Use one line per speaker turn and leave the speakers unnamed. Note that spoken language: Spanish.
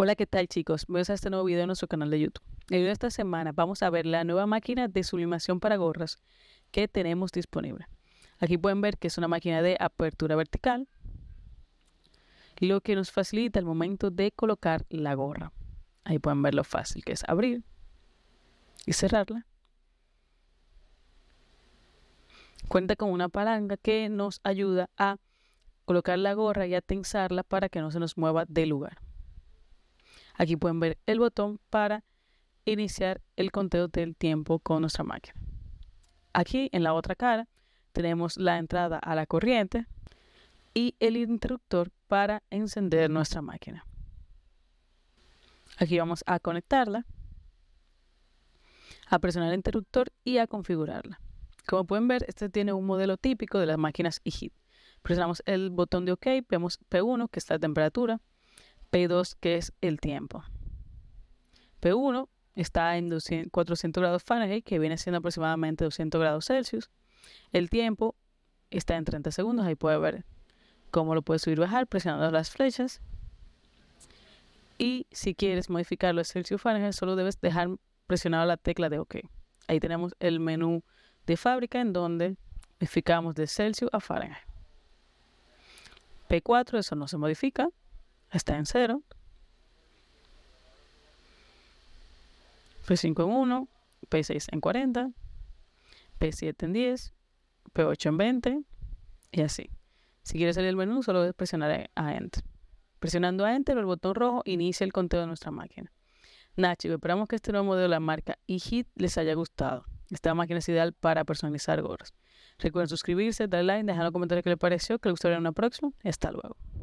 Hola, ¿qué tal chicos? Bienvenidos a este nuevo video en nuestro canal de YouTube. el video de esta semana vamos a ver la nueva máquina de sublimación para gorras que tenemos disponible. Aquí pueden ver que es una máquina de apertura vertical, lo que nos facilita el momento de colocar la gorra. Ahí pueden ver lo fácil que es abrir y cerrarla. Cuenta con una palanca que nos ayuda a colocar la gorra y a tensarla para que no se nos mueva de lugar. Aquí pueden ver el botón para iniciar el conteo del tiempo con nuestra máquina. Aquí en la otra cara tenemos la entrada a la corriente y el interruptor para encender nuestra máquina. Aquí vamos a conectarla, a presionar el interruptor y a configurarla. Como pueden ver, este tiene un modelo típico de las máquinas IHIT. Presionamos el botón de OK, vemos P1, que está la temperatura, P2, que es el tiempo. P1 está en 400 grados Fahrenheit, que viene siendo aproximadamente 200 grados Celsius. El tiempo está en 30 segundos, ahí puede ver cómo lo puedes subir y bajar presionando las flechas. Y si quieres modificarlo a Celsius Fahrenheit, solo debes dejar presionada la tecla de OK. Ahí tenemos el menú de fábrica en donde modificamos de Celsius a Fahrenheit. P4, eso no se modifica, está en 0. P5 en 1, P6 en 40, P7 en 10, P8 en 20 y así. Si quieres salir del menú, solo presionar a Enter. Presionando a Enter el botón rojo, inicia el conteo de nuestra máquina. Nachi, esperamos que este nuevo modelo de la marca eHit les haya gustado. Esta máquina es ideal para personalizar gorros. Recuerden suscribirse, darle like, dejar un comentario comentarios qué les pareció, que les gustaría una próxima. Hasta luego.